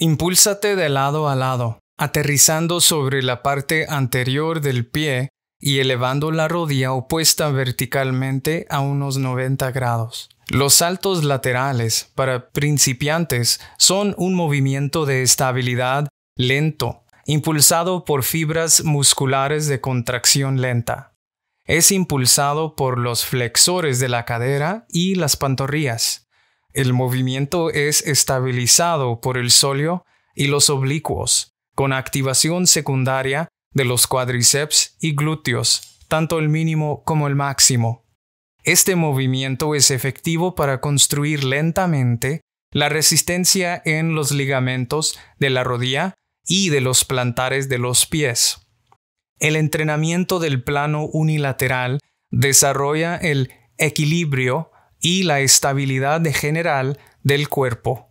Impúlsate de lado a lado, aterrizando sobre la parte anterior del pie y elevando la rodilla opuesta verticalmente a unos 90 grados. Los saltos laterales para principiantes son un movimiento de estabilidad lento, impulsado por fibras musculares de contracción lenta. Es impulsado por los flexores de la cadera y las pantorrillas. El movimiento es estabilizado por el solio y los oblicuos, con activación secundaria de los cuádriceps y glúteos, tanto el mínimo como el máximo. Este movimiento es efectivo para construir lentamente la resistencia en los ligamentos de la rodilla y de los plantares de los pies. El entrenamiento del plano unilateral desarrolla el equilibrio y la estabilidad de general del cuerpo